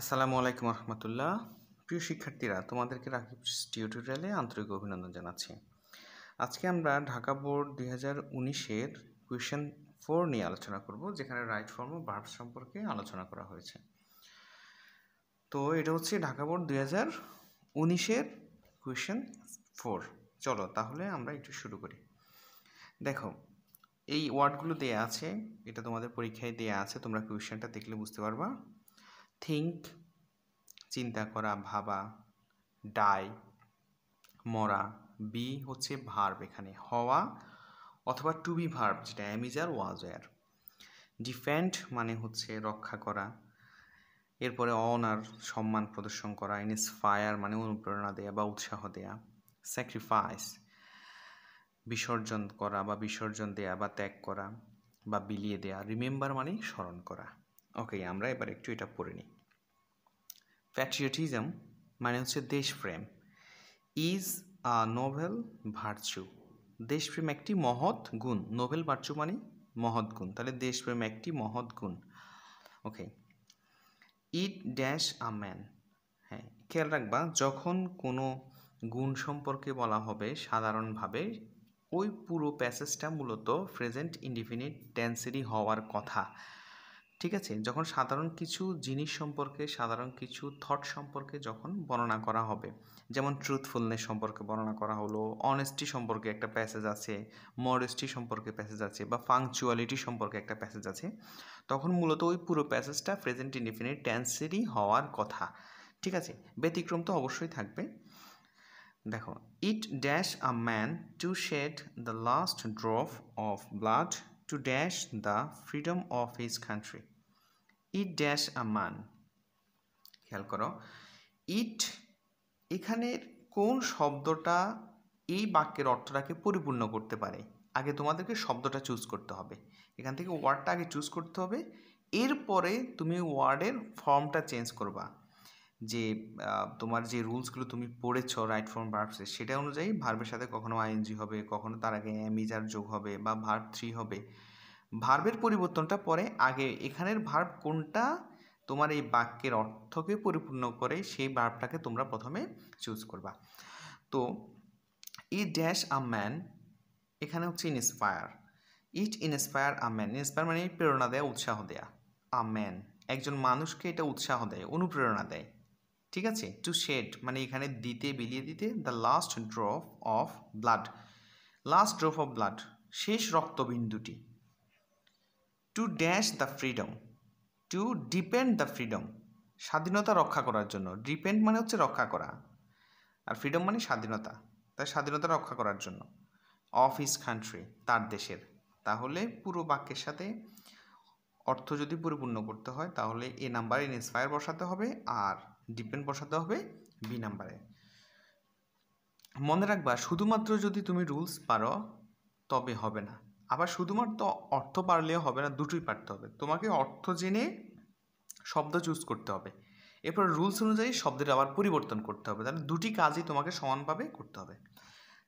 আসসালামু আলাইকুম রহমতুল্লাহ প্রিয় শিক্ষার্থীরা তোমাদেরকে রাকিব টিউটোরিয়ালে আন্তরিক অভিনন্দন জানাচ্ছি আজকে আমরা ঢাকা বোর্ড দুই হাজার উনিশের কোয়েশ্চেন ফোর নিয়ে আলোচনা করব যেখানে রাইট ফর্ম ও ভার্ব সম্পর্কে আলোচনা করা হয়েছে তো এটা হচ্ছে ঢাকা বোর্ড দুই হাজার উনিশের কোয়েশ্চেন ফোর চলো তাহলে আমরা একটু শুরু করি দেখো এই ওয়ার্ডগুলো দেয়া আছে এটা তোমাদের পরীক্ষায় দেয়া আছে তোমরা কোয়েশ্চেনটা দেখলে বুঝতে পারবা থিঙ্ক চিন্তা করা ভাবা ডাই মরা বি হচ্ছে ভার্ব এখানে হওয়া অথবা টু বি ভার্ব যেটা অ্যামিজার ওয়াজার ডিফেন্ড মানে হচ্ছে রক্ষা করা এরপরে অনার সম্মান প্রদর্শন করা ইনস্পায়ার মানে অনুপ্রেরণা দেয়া বা উৎসাহ দেয়া স্যাক্রিফাইস বিসর্জন করা বা বিসর্জন দেয়া বা ত্যাগ করা বা বিলিয়ে দেয়া রিমেম্বার মানে স্মরণ করা ওকে আমরা এবার একটু এটা পড়ে নিই প্যাট্রিয়টিজম মানে হচ্ছে দেশপ্রেম ইজ আ নোভেল ভার্চু দেশপ্রেম একটি মহৎ গুণ নোভেল ভার্চু মানে মহৎ গুণ তাহলে দেশপ্রেম একটি মহৎ গুণ ওকে ইট ড্যাশ আ ম্যান হ্যাঁ খেয়াল রাখবা যখন কোনো গুণ সম্পর্কে বলা হবে সাধারণভাবে ওই পুরো প্যাসেজটা মূলত প্রেজেন্ট ইন্ডিফিনিট টেন্সেরই হওয়ার কথা ঠিক আছে যখন সাধারণ কিছু জিনিস সম্পর্কে সাধারণ কিছু থট সম্পর্কে যখন বর্ণনা করা হবে যেমন ট্রুথফুলনেস সম্পর্কে বর্ণনা করা হলো অনেস্টি সম্পর্কে একটা প্যাসেজ আছে মডেস্টি সম্পর্কে প্যাসেজ আছে বা ফাংচুয়ালিটি সম্পর্কে একটা প্যাসেজ আছে তখন মূলত ওই পুরো প্যাসেজটা প্রেজেন্ট ইনডিফিনিট ট্যান্সেরই হওয়ার কথা ঠিক আছে ব্যতিক্রম তো অবশ্যই থাকবে দেখো it dash a man to shed the last drop of blood to dash the freedom of his country it dash a man খেয়াল করো ইট এখানে কোন শব্দটা এই বাক্যের অর্থটাকে পরিপূর্ণ করতে পারে আগে তোমাদেরকে শব্দটা চুজ করতে হবে এখান থেকে ওয়ার্ডটা আগে চুজ করতে হবে এরপরে তুমি ওয়ার্ডের ফর্মটা চেঞ্জ করবা যে তোমার যে রুলসগুলো তুমি পড়েছ রাইট ফর্ম ভার্বসে সেটা অনুযায়ী ভার্বের সাথে কখনো আইএনজি হবে কখনো তার আগে অ্যামিজার যোগ হবে বা ভার্ব থ্রি হবে ভার্বের পরিবর্তনটা পরে আগে এখানের ভার্ব কোনটা তোমার এই বাক্যের অর্থকে পরিপূর্ণ করে সেই ভার্বটাকে তোমরা প্রথমে চুজ করবা তো ই ড্যাশ আ ম্যান এখানে হচ্ছে inspire it inspire a man inspire মানে প্রেরণা দেয়া উৎসাহ দেয়া আ ম্যান একজন মানুষকে এটা উৎসাহ দেয় অনুপ্রেরণা দেয় ঠিক আছে টু শেড মানে এখানে দিতে বিলিয়ে দিতে the last drop of blood last drop of blood শেষ রক্তবিন্দুটি to dash the freedom to depend the freedom স্বাধীনতা রক্ষা করার জন্য ডিপেন্ড মানে হচ্ছে রক্ষা করা আর ফ্রিডম মানে স্বাধীনতা তাই স্বাধীনতা রক্ষা করার জন্য অফ ইস কান্ট্রি তার দেশের তাহলে পুরো বাক্যের সাথে অর্থ যদি পরিপূর্ণ করতে হয় তাহলে এ নাম্বারে ইনস্পায়ার বসাতে হবে আর ডিপেন্ড বসাতে হবে বি নাম্বারে মনে রাখবা শুধুমাত্র যদি তুমি রুলস পারো তবে হবে না আবার শুধুমাত্র অর্থ পারলেও হবে না দুটোই পারতে হবে তোমাকে অর্থ জেনে শব্দ চুজ করতে হবে এরপর রুলস অনুযায়ী শব্দের আবার পরিবর্তন করতে হবে তাহলে দুটি কাজই তোমাকে সমানভাবে করতে হবে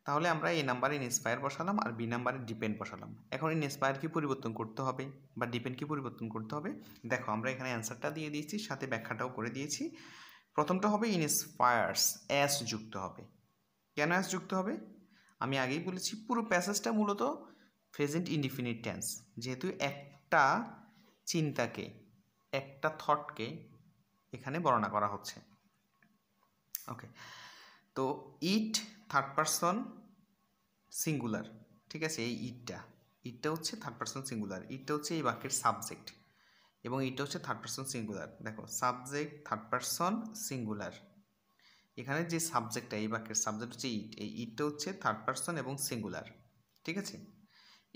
তাহলে আমরা এ নাম্বারে ইনস্পায়ার বসালাম আর বি নাম্বারে ডিপেন্ড বসালাম এখন ইনস্পায়ার কি পরিবর্তন করতে হবে বা ডিপেন্ড কি পরিবর্তন করতে হবে দেখো আমরা এখানে অ্যান্সারটা দিয়ে দিয়েছি সাথে ব্যাখ্যাটাও করে দিয়েছি প্রথমটা হবে ইনস্পায়ার্স অ্যাস যুক্ত হবে কেন অ্যাস যুক্ত হবে আমি আগেই বলেছি পুরো প্যাসেজটা মূলত প্রেজেন্ট ইনডিফিনিট টেন্স যেহেতু একটা চিন্তাকে একটা থটকে এখানে বর্ণনা করা হচ্ছে ওকে তো ইট থার্ড পারসন সিঙ্গুলার ঠিক আছে এই ইটটা ইটটা হচ্ছে থার্ড পারসন সিঙ্গুলার ইটটা হচ্ছে এই বাক্যের সাবজেক্ট এবং এটা হচ্ছে থার্ড পারসন সিঙ্গুলার দেখো সাবজেক্ট থার্ড পারসন সিঙ্গুলার এখানে যে সাবজেক্টটা এই বাক্যের সাবজেক্ট হচ্ছে ইট এই ইটটা হচ্ছে থার্ড পারসন এবং সিঙ্গুলার ঠিক আছে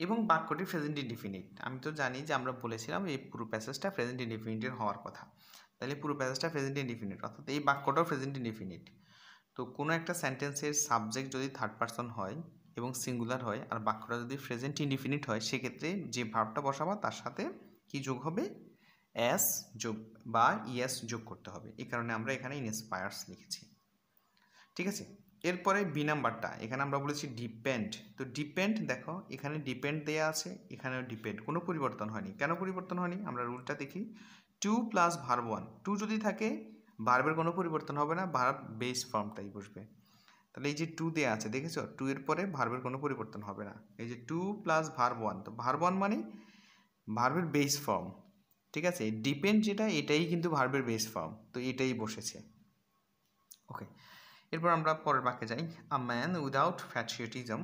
এবং বাক্যটি প্রেজেন্ট ইনডিফিনিট আমি তো জানি যে আমরা বলেছিলাম এই পুরো প্যাসেজটা প্রেজেন্ট ইনডিফিনিটের হওয়ার কথা তাহলে পুরো প্যাসেজটা প্রেজেন্ট ইনডিফিনিট অর্থাৎ এই বাক্যটাও প্রেজেন্ট ইনডিফিনিট তো কোনো একটা সেন্টেন্সের সাবজেক্ট যদি থার্ড পারসন হয় এবং সিঙ্গুলার হয় আর বাক্যটা যদি প্রেজেন্ট ইনডিফিনিট হয় সেক্ষেত্রে যে ভাবটা বসাবা তার সাথে কি যোগ হবে এস যোগ বা ইএস e যোগ করতে হবে এই কারণে আমরা এখানে ইনস্পায়ার্স লিখেছি ঠিক আছে এরপরে বি নাম্বারটা এখানে আমরা বলেছি ডিপেন্ড তো ডিপেন্ড দেখো এখানে ডিপেন্ড দেয়া আছে এখানেও ডিপেন্ড কোনো পরিবর্তন হয়নি কেন পরিবর্তন হয়নি আমরা রুলটা দেখি to plus verb one two যদি থাকে ভার্বের কোনো পরিবর্তন হবে না ভার্ব বেস ফর্মটাই বসবে তাহলে এই যে টু দেওয়া আছে দেখেছো টু এর পরে ভার্বের কোনো পরিবর্তন হবে না এই যে টু প্লাস ভার্ব ওয়ান তো ভার্ব ওয়ান মানে ভার্বের বেস ফর্ম ঠিক আছে ডিপেন্ড যেটা এটাই কিন্তু ভার্বের বেস ফর্ম তো এটাই বসেছে ওকে এরপর আমরা পরের বাক্যে যাই আ ম্যান উইদাউট ফ্যাচিওটিজম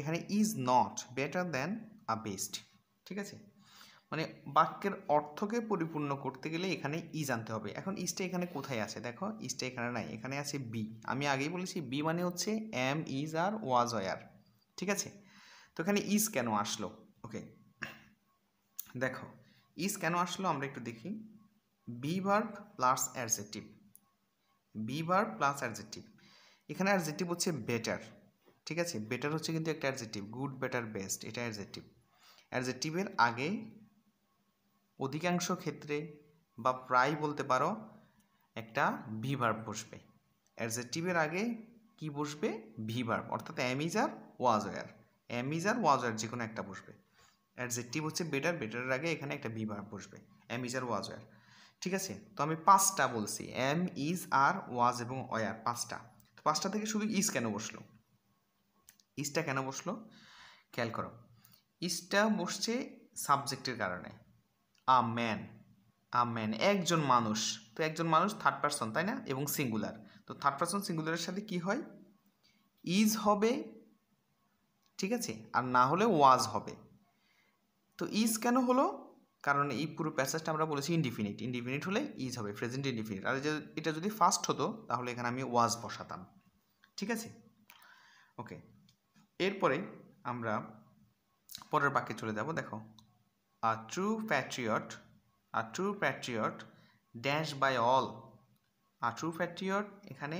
এখানে is not better than a beast ঠিক আছে মানে বাক্যের অর্থকে পরিপূর্ণ করতে গেলে এখানে ইজ আনতে হবে এখন ইস্টে এখানে কোথায় আছে দেখো ইস্টে এখানে নাই এখানে আছে বি আমি আগেই বলেছি বি মানে হচ্ছে am is are was were ঠিক আছে তো এখানে ইজ কেন আসলো ওকে দেখো ইজ কেন আসলো আমরা একটু দেখি be verb plus adjective be verb plus adjective এখানে অ্যাডজেক্টিভ হচ্ছে বেটার ঠিক আছে বেটার হচ্ছে কিন্তু একটা অ্যাডজেক্টিভ গুড বেটার বেস্ট এটা অ্যাডজেক্টিভ অ্যাডজেক্টিভের আগে অধিকাংশ ক্ষেত্রে বা প্রায় বলতে পারো একটা ভি ভার্ব বসবে অ্যাডজেক্টিভের আগে কি বসবে ভি ভার্ব অর্থাৎ am is are was was were am is are was was were যে কোনো একটা বসবে অ্যাডজেক্টিভ হচ্ছে বেটার বেটারের আগে এখানে একটা বিভার বসবে am is are was were ঠিক আছে তো আমি পাঁচটা বলছি এম ইজ আর ওয়াজ এবং ওয়ার পাঁচটা তো পাঁচটা থেকে শুধু ইজ কেন বসলো ইজটা কেন বসলো খেয়াল করো ইজটা বসছে সাবজেক্টের কারণে আ ম্যান আ ম্যান একজন মানুষ তো একজন মানুষ থার্ড পারসন তাই না এবং সিঙ্গুলার তো থার্ড পারসন সিঙ্গুলারের সাথে কি হয় ইজ হবে ঠিক আছে আর না হলে ওয়াজ হবে তো ইজ কেন হলো কারণ এই পুরো প্যাসেজটা আমরা বলেছি ইনডিফিনিট ইনডিফিনিট হলে ইজ হবে প্রেজেন্ট ইনডিফিনিট আর এটা যদি ফার্স্ট হতো তাহলে এখানে আমি ওয়াজ বসাতাম ঠিক আছে ওকে এরপরে আমরা পরের বাক্যে চলে যাব দেখো a true patriot a true patriot dash by all a true patriot এখানে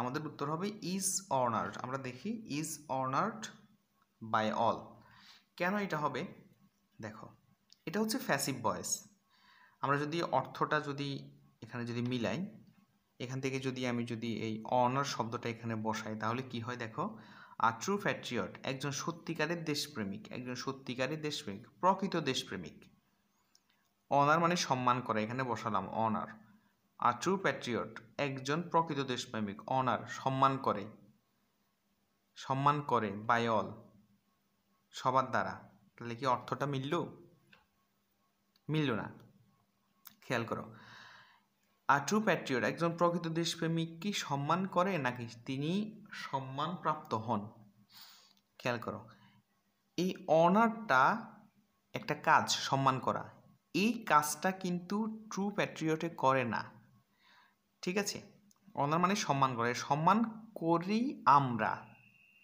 আমাদের উত্তর হবে ইজ অর্নার্ড আমরা দেখি ইজ অর্নার্ড বাই অল কেন এটা হবে দেখো এটা হচ্ছে ফ্যাসিভ ভয়েস আমরা যদি অর্থটা যদি এখানে যদি মিলাই এখান থেকে যদি আমি যদি এই অনার শব্দটা এখানে বসাই তাহলে কি হয় দেখো আর ট্রু প্যাট্রিয়ট একজন সত্যিকারের দেশপ্রেমিক একজন সত্যিকারের দেশপ্রেমিক প্রকৃত দেশপ্রেমিক অনার মানে সম্মান করা এখানে বসালাম অনার আর ট্রু প্যাট্রিয়ট একজন প্রকৃত দেশপ্রেমিক অনার সম্মান করে সম্মান করে বায়ল সবার দ্বারা তাহলে কি অর্থটা মিলল মিলল না খেয়াল করো আর ট্রু প্যাট্রিয়ট একজন প্রকৃত দেশপ্রেমিক কি সম্মান করে নাকি তিনি সম্মান প্রাপ্ত হন খেয়াল করো এই অনারটা একটা কাজ সম্মান করা এই কাজটা কিন্তু ট্রু প্যাট্রিয়টে করে না ঠিক আছে অনার মানে সম্মান করে সম্মান করি আমরা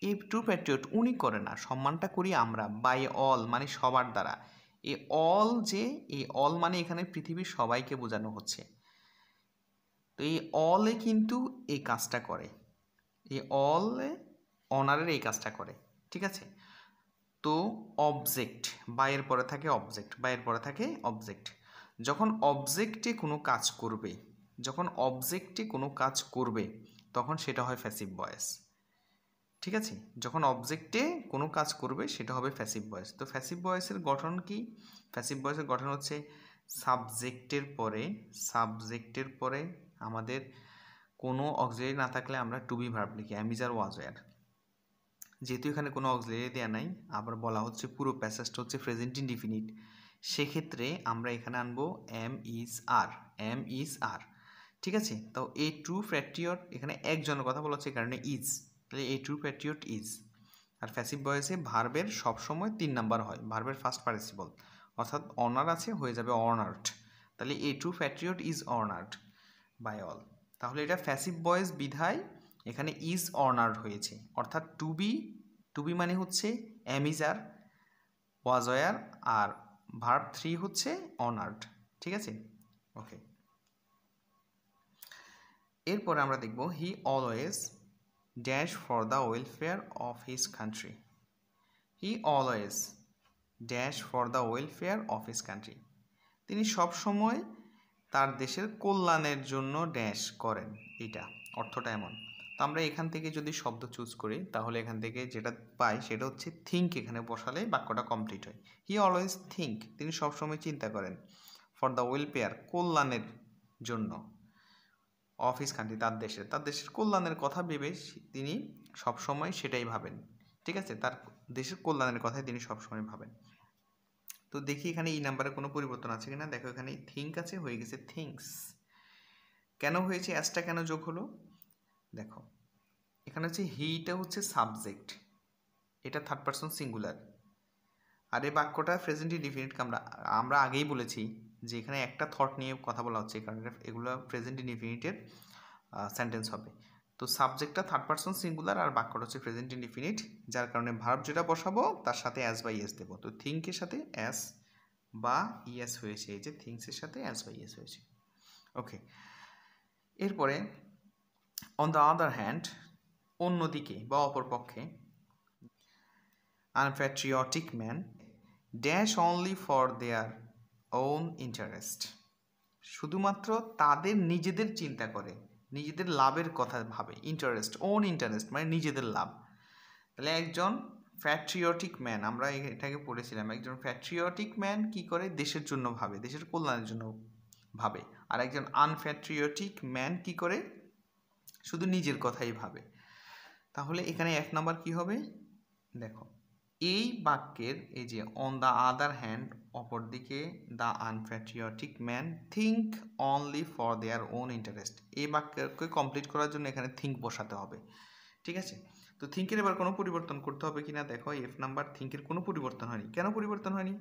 এ ট্রু প্যাট্রিয়ট উনি করে না সম্মানটা করি আমরা বাই অল মানে সবার দ্বারা এ অল যে এ অল মানে এখানে পৃথিবীর সবাইকে বোঝানো হচ্ছে তো এই অলে কিন্তু এই কাজটা করে এই অলে অনারের এই কাজটা করে ঠিক আছে তো অবজেক্ট বাইয়ের পরে থাকে অবজেক্ট বাইয়ের পরে থাকে অবজেক্ট যখন অবজেক্টে কোনো কাজ করবে যখন অবজেক্টে কোনো কাজ করবে তখন সেটা হয় ফ্যাসিভ বয়েস ঠিক আছে যখন অবজেক্টে কোনো কাজ করবে সেটা হবে ফ্যাসিভ বয়স তো ফ্যাসিভ বয়সের গঠন কি ফ্যাসিভ বয়সের গঠন হচ্ছে সাবজেক্টের পরে সাবজেক্টের পরে আমাদের কোনো অক্সিলারি না থাকলে আমরা টু বি ভার্ব লিখি অ্যামিজার ওয়াজ ওয়ার যেহেতু এখানে কোনো অক্সিলারি দেওয়া নাই আবার বলা হচ্ছে পুরো প্যাসেজটা হচ্ছে প্রেজেন্ট ইনডিফিনিট সেক্ষেত্রে আমরা এখানে আনবো am is are am is are ঠিক আছে তো এ ট্রু ফ্যাক্টরিয়র এখানে একজনের কথা বলা হচ্ছে কারণে ইজ তাহলে a true patriot is are passive বয়েসে ভার্বের সবসময় তিন নাম্বার হয় ভার্বের ফার্স্ট পার্টিসিপল অর্থাৎ অনার আছে হয়ে যাবে অর্নার্ট তাহলে a true patriot is honoured by all তাহলে এটা ফ্যাসিভ বয়েস বিধায় এখানে ইজ অর্নার্ট হয়েছে অর্থাৎ টু বি টু বি মানে হচ্ছে অ্যামিজার ওয়াজয়ার আর ভার্ব থ্রি হচ্ছে অনার্ট ঠিক আছে ওকে এরপরে আমরা দেখব he always dash for the welfare of his country he always dash for the welfare of his country তিনি সবসময় তার দেশের কল্যাণের জন্য ড্যাশ করেন এটা অর্থটা এমন তো আমরা এখান থেকে যদি শব্দ চুজ করি তাহলে এখান থেকে যেটা পাই সেটা হচ্ছে থিঙ্ক এখানে বসালে বাক্যটা কমপ্লিট হয় হি অলওয়েজ থিঙ্ক তিনি সবসময় চিন্তা করেন ফর দ্য ওয়েলফেয়ার কল্যাণের জন্য অফিস কান্ট্রি তার দেশের তার দেশের কল্যাণের কথা ভেবে তিনি সবসময় সেটাই ভাবেন ঠিক আছে তার দেশের কল্যাণের কথাই তিনি সবসময় ভাবেন তো দেখি এখানে এই নাম্বারে কোনো পরিবর্তন আছে কিনা দেখো এখানে থিঙ্ক আছে হয়ে গেছে থিঙ্কস কেন হয়েছে অ্যাসটা কেন যোগ হলো দেখো এখানে হচ্ছে হিটা হচ্ছে সাবজেক্ট এটা থার্ড পারসন সিঙ্গুলার আর এই বাক্যটা প্রেজেন্টলি ডিফিনিট আমরা আমরা আগেই বলেছি যে এখানে একটা থট নিয়ে কথা বলা হচ্ছে কারণ এগুলো প্রেজেন্ট ইনফিনিটের সেন্টেন্স হবে তো সাবজেক্টটা থার্ড পার্সন সিঙ্গুলার আর বাক্যটা হচ্ছে প্রেজেন্ট ইনফিনিট যার কারণে ভার্ব যেটা বসাবো তার সাথে অ্যাস বা ইয়েস দেবো তো থিঙ্কের সাথে অ্যাস বা ইয়েস হয়েছে এই যে থিংসের সাথে অ্যাস বা ইয়েস হয়েছে ওকে এরপরে অন দ্য আদার হ্যান্ড অন্যদিকে বা অপরপক্ষে unpatriotic man dash only for their own interest শুধুমাত্র তাদের নিজেদের চিন্তা করে নিজেদের লাভের কথা ভাবে ইন্টারেস্ট ওন ইন্টারেস্ট মানে নিজেদের লাভ তাহলে একজন প্যাট্রিয়টিক ম্যান আমরা এটাকে পড়েছিলাম একজন প্যাট্রিয়টিক ম্যান কি করে দেশের জন্য ভাবে দেশের কল্যাণের জন্য ভাবে আর একজন আনফ্যাট্রিয়টিক ম্যান কি করে শুধু নিজের কথাই ভাবে তাহলে এখানে এক নম্বর কি হবে দেখো এই বাক্যের এই যে অন দ্য আদার হ্যান্ড অপরদিকে the unpatriotic man think only for their own interest এই বাক্যকে কমপ্লিট করার জন্য এখানে থিঙ্ক বসাতে হবে ঠিক আছে তো থিঙ্কের এবার কোনো পরিবর্তন করতে হবে কি না দেখো এফ নাম্বার থিঙ্কের কোনো পরিবর্তন হয়নি কেন পরিবর্তন হয়নি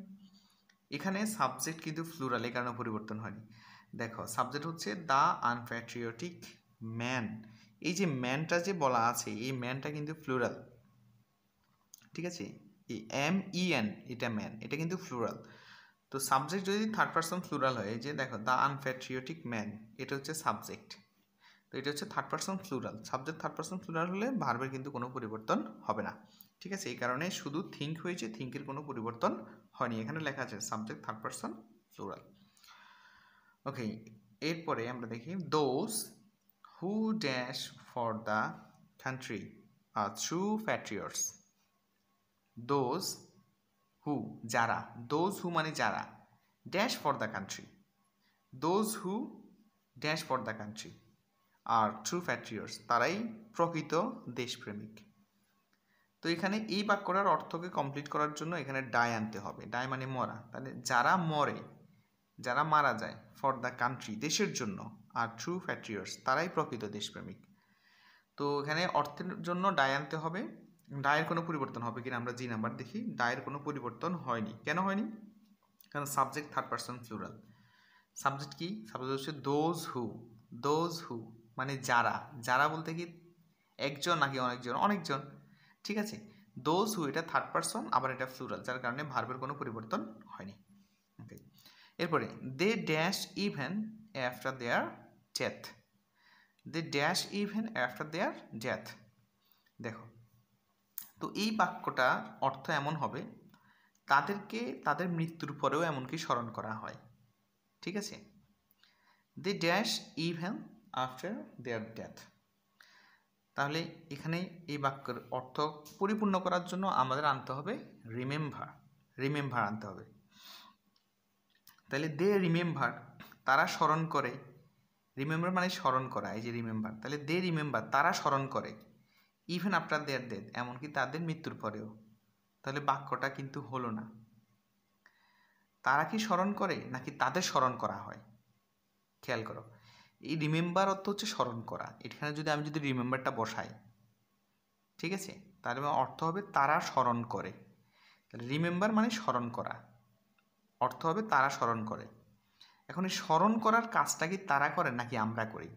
এখানে সাবজেক্ট কিন্তু ফ্লুরাল এই কারণে পরিবর্তন হয়নি দেখো সাবজেক্ট হচ্ছে দ্য আনপ্যাট্রিয়টিক ম্যান এই যে ম্যানটা যে বলা আছে এই ম্যানটা কিন্তু ফ্লুরাল ঠিক আছে এম ই এন e এটা ম্যান এটা কিন্তু ফ্লুরাল তো সাবজেক্ট যদি থার্ড পার্সন ফ্লুরাল হয় যে দেখো দ্য আনপ্যাট্রিওটিক ম্যান এটা হচ্ছে সাবজেক্ট তো এটা হচ্ছে third person plural subject third person plural হলে ভার্বের কিন্তু কোনো পরিবর্তন হবে না ঠিক আছে এই কারণে শুধু থিঙ্ক হয়েছে থিঙ্কের কোনো পরিবর্তন হয়নি এখানে লেখা আছে subject third person plural okay এরপরে আমরা দেখি those who dash for the country are true patriots those who যারা দোজ হু মানে যারা dash for the country those who dash for the country are true patriots তারাই প্রকৃত দেশপ্রেমিক তো এখানে এই বাক্যটার অর্থকে কমপ্লিট করার জন্য এখানে ডায় আনতে হবে ডায় মানে মরা তাহলে যারা মরে যারা মারা যায় ফর দ্য কান্ট্রি দেশের জন্য আর ট্রু প্যাট্রিয়টস তারাই প্রকৃত দেশপ্রেমিক তো এখানে অর্থের জন্য ডায় আনতে হবে ডায়ের কোনো পরিবর্তন হবে কিনা আমরা জি নাম্বার দেখি ডায়ের কোনো পরিবর্তন হয়নি কেন হয়নি কারণ subject third person plural subject কি সাবজেক্ট হচ্ছে দোজ হু দোজ হু মানে যারা যারা বলতে কি একজন নাকি অনেকজন অনেকজন ঠিক আছে দোজ হু এটা থার্ড পার্সন আবার এটা ফ্লুরাল যার কারণে ভার্বের কোনো পরিবর্তন হয়নি ওকে এরপরে they dash even after their death they dash even after their death দেখো তো এই বাক্যটা অর্থ এমন হবে তাদেরকে তাদের মৃত্যুর পরেও এমনকি স্মরণ করা হয় ঠিক আছে they dash even after their death তাহলে এখানে এই বাক্যের অর্থ পরিপূর্ণ করার জন্য আমাদের আনতে হবে রিমেম্বার রিমেম্বার আনতে হবে তাহলে দে রিমেম্বার তারা স্মরণ করে রিমেম্বার মানে স্মরণ করা এই যে রিমেম্বার তাহলে দে রিমেম্বার তারা স্মরণ করে ইভেন আফটার দেয়ার ডেথ এমনকি তাদের মৃত্যুর পরেও তাহলে বাক্যটা কিন্তু হলো না তারা কি স্মরণ করে নাকি তাদের স্মরণ করা হয় খেয়াল করো এই রিমেম্বার অর্থ হচ্ছে স্মরণ করা এখানে যদি আমি যদি রিমেম্বারটা বসাই ঠিক আছে তাহলে অর্থ হবে তারা স্মরণ করে তাহলে রিমেম্বার মানে স্মরণ করা অর্থ হবে তারা স্মরণ করে এখন এই স্মরণ করার কাজটা কি তারা করে নাকি আমরা করি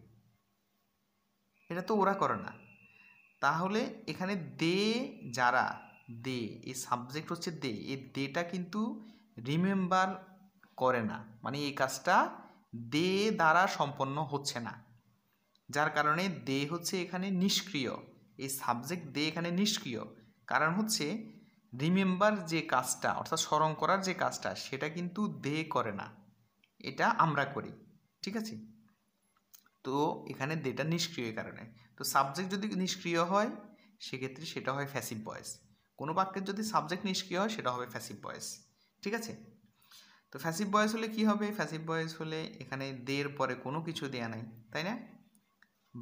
এটা তো ওরা করে না তাহলে এখানে দে যারা দে এই সাবজেক্ট হচ্ছে দে এই দেটা কিন্তু রিমেম্বার করে না মানে এই কাজটা দে দ্বারা সম্পন্ন হচ্ছে না যার কারণে দে হচ্ছে এখানে নিষ্ক্রিয় এই সাবজেক্ট দে এখানে নিষ্ক্রিয় কারণ হচ্ছে রিমেম্বার যে কাজটা অর্থাৎ স্মরণ করার যে কাজটা সেটা কিন্তু দে করে না এটা আমরা করি ঠিক আছে তো এখানে দেটা নিষ্ক্রিয় কারণে তো সাবজেক্ট যদি নিষ্ক্রিয় হয় সেক্ষেত্রে সেটা হয় ফ্যাসিভ ভয়েস কোনো বাক্যের যদি সাবজেক্ট নিষ্ক্রিয় হয় সেটা হবে ফ্যাসিভ ভয়েস ঠিক আছে তো ফ্যাসিভ ভয়েস হলে কি হবে ফ্যাসিভ ভয়েস হলে এখানে দের পরে কোনো কিছু দেয়া নাই তাই না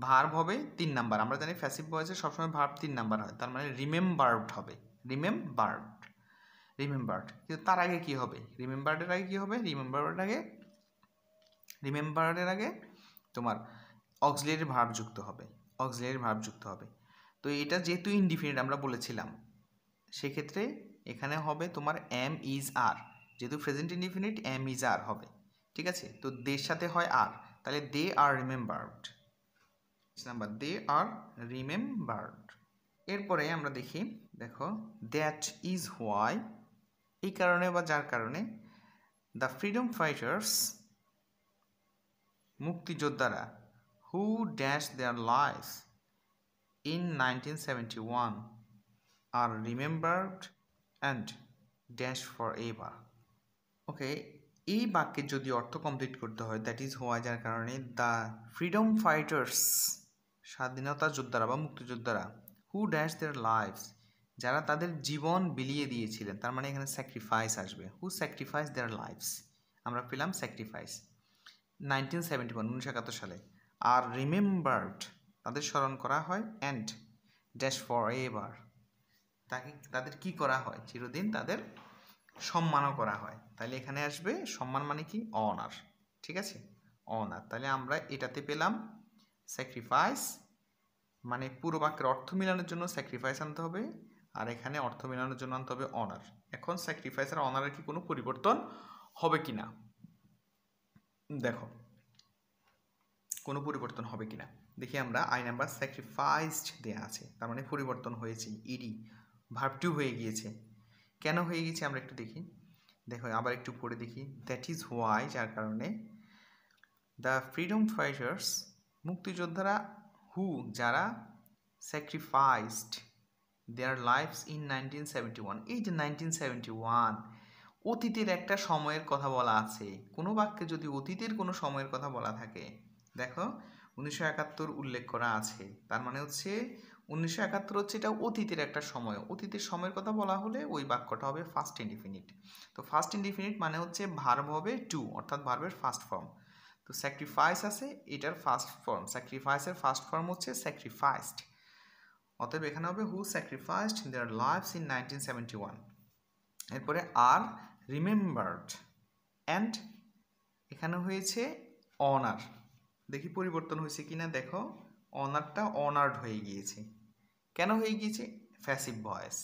ভার্ব হবে তিন নাম্বার আমরা জানি ফ্যাসিভ ভয়েসে সবসময় ভার্ব তিন নাম্বার হয় তার মানে রিমেম্বার্ড হবে রিমেম্বার্ড রিমেম্বার্ড কিন্তু তার আগে কি হবে রিমেম্বার্ডের আগে কি হবে রিমেম্বার্ডের আগে রিমেম্বার্ডের আগে তোমার অক্সিলারি ভার্ব যুক্ত হবে অক্সিলারি ভার্ব যুক্ত হবে তো এটা যেহেতু ইনডিফিনিট আমরা বলেছিলাম সেক্ষেত্রে এখানে হবে তোমার এম ইজ আর যেহেতু present indefinite am is are হবে ঠিক আছে তো দের সাথে হয় আর তাহলে they are remembered number they are remembered এরপরে আমরা দেখি দেখো দ্যাট ইজ হোয়াই এই কারণে বা যার কারণে দ্য ফ্রিডম ফাইটার্স মুক্তিযোদ্ধারা who dashed their lives in 1971 are remembered and dash forever. Okay, এই বাক্যের যদি অর্থ কমপ্লিট করতে হয় দ্যাট ইজ হোয়াই যার কারণে দ্য ফ্রিডম ফাইটার্স স্বাধীনতা যোদ্ধারা বা মুক্তিযোদ্ধারা হু ড্যাশ দেয়ার লাইফস যারা তাদের জীবন বিলিয়ে দিয়েছিলেন তার মানে এখানে স্যাক্রিফাইস আসবে হু স্যাক্রিফাইস দেয়ার লাইফস আমরা পেলাম স্যাক্রিফাইস নাইনটিন সেভেন্টি ওয়ান উনিশশো একাত্তর সালে আর রিমেম্বার্ড তাদের স্মরণ করা হয় অ্যান্ড ড্যাশ ফর এভার তাকে তাদের কি করা হয় চিরদিন তাদের সম্মানও করা হয় তাহলে এখানে আসবে সম্মান মানে কি অনার ঠিক আছে অনার তাহলে আমরা এটাতে পেলাম স্যাক্রিফাইস মানে পুরো বাক্যের অর্থ মেলানোর জন্য স্যাক্রিফাইস আনতে হবে আর এখানে অর্থ মেলানোর জন্য আনতে হবে অনার এখন স্যাক্রিফাইস আর অনারের কি কোনো পরিবর্তন হবে কি না দেখো কোনো পরিবর্তন হবে কিনা দেখি আমরা আই নাম্বার স্যাক্রিফাইসড দেওয়া আছে তার মানে পরিবর্তন হয়েছে ইডি e টু হয়ে গিয়েছে কেন হয়ে গিয়েছে আমরা একটু দেখি দেখো আবার একটু পড়ে দেখি দ্যাট ইজ হোয়াই যার কারণে দ্য ফ্রিডম ফাইটার্স মুক্তিযোদ্ধারা হু যারা sacrificed their lives in nineteen seventy one এই যে নাইনটিন সেভেন্টি ওয়ান অতীতের একটা সময়ের কথা বলা আছে কোনো বাক্যে যদি অতীতের কোনো সময়ের কথা বলা থাকে দেখো উনিশশো একাত্তর উল্লেখ করা আছে তার মানে হচ্ছে উনিশশো একাত্তর হচ্ছে এটা অতীতের একটা সময় অতীতের সময়ের কথা বলা হলে ওই বাক্যটা হবে ফার্স্ট ইনডিফিনিট তো ফার্স্ট ইনডিফিনিট মানে হচ্ছে ভার্ব হবে টু অর্থাৎ ভার্বের ফার্স্ট ফর্ম তো স্যাক্রিফাইস আছে এটার ফার্স্ট ফর্ম স্যাক্রিফাইসের ফার্স্ট ফর্ম হচ্ছে স্যাক্রিফাইসড অতএব এখানে হবে who sacrificed their lives in nineteen seventy one এরপরে আর রিমেম্বার্ড অ্যান্ড এখানে হয়েছে অনার দেখি পরিবর্তন হয়েছে কিনা দেখো অনারটা অনার্ড হয়ে গিয়েছে কেন হয়ে গিয়েছে ফ্যাসিভ ভয়েস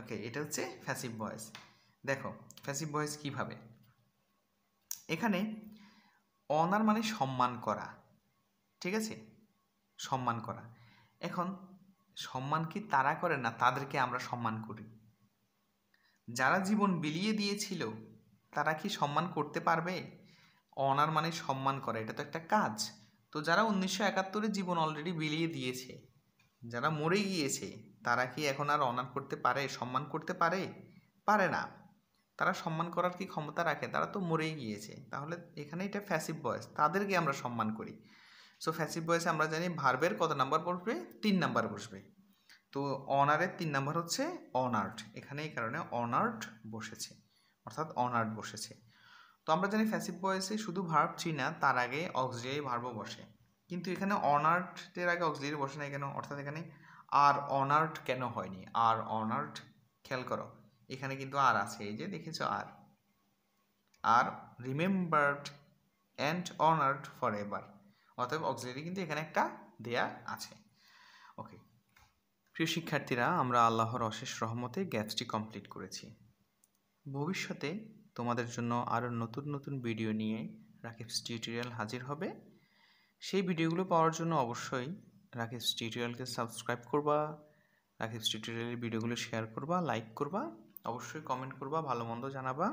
ওকে এটা হচ্ছে ফ্যাসিভ ভয়েস দেখো ফ্যাসিভ ভয়েস কিভাবে এখানে অনার মানে সম্মান করা ঠিক আছে সম্মান করা এখন সম্মান কি তারা করে না তাদেরকে আমরা সম্মান করি যারা জীবন বিলিয়ে দিয়েছিল তারা কি সম্মান করতে পারবে অনার মানে সম্মান করা এটা তো একটা কাজ তো যারা উনিশশো একাত্তরে জীবন অলরেডি বিলিয়ে দিয়েছে যারা মরে গিয়েছে তারা কি এখন আর অনার করতে পারে সম্মান করতে পারে পারে না তারা সম্মান করার কি ক্ষমতা রাখে তারা তো মরেই গিয়েছে তাহলে এখানে এটা ফ্যাসিভ বয়েস তাদেরকে আমরা সম্মান করি সো ফ্যাসিভ বয়েসে আমরা জানি ভার্বের কত নাম্বার বসবে তিন নাম্বার বসবে তো অনারের তিন নাম্বার হচ্ছে অনার্ড এখানে এই কারণে অনার্ড বসেছে অর্থাৎ অনার্ড বসেছে তো আমরা জানি ফ্যাসিভ ভয়েসে শুধু ভার্ব চিনা তার আগে অক্সিলিয়ারি ভার্বও বসে কিন্তু এখানে অনার্টের আগে অক্সিলিয়ারি বসে না কেন অর্থাৎ এখানে আর অনার্ট কেন হয়নি আর অনার্ট খেয়াল করো এখানে কিন্তু আর আছে এই যে দেখেছ আর are remembered and honoured for ever অতএব অক্সিলারি কিন্তু এখানে একটা দেয়া আছে ওকে প্রিয় শিক্ষার্থীরা আমরা আল্লাহর অশেষ রহমতে গ্যাপসটি কমপ্লিট করেছি ভবিষ্যতে তোমাদের জন্য আরও নতুন নতুন ভিডিও নিয়ে রাকিবস টিউটোরিয়াল হাজির হবে সেই ভিডিওগুলো পাওয়ার জন্য অবশ্যই রাকিবস টিউটোরিয়ালকে সাবস্ক্রাইব করবা রাকিবস টিউটোরিয়ালের ভিডিওগুলো শেয়ার করবা লাইক করবা অবশ্যই কমেন্ট করবা ভালো মন্দ জানাবা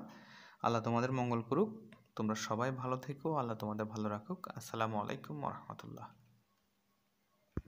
আল্লাহ তোমাদের মঙ্গল করুক তোমরা সবাই ভালো থেকো আল্লাহ তোমাদের ভালো রাখুক আসসালামু আলাইকুম রহমতুল্লাহ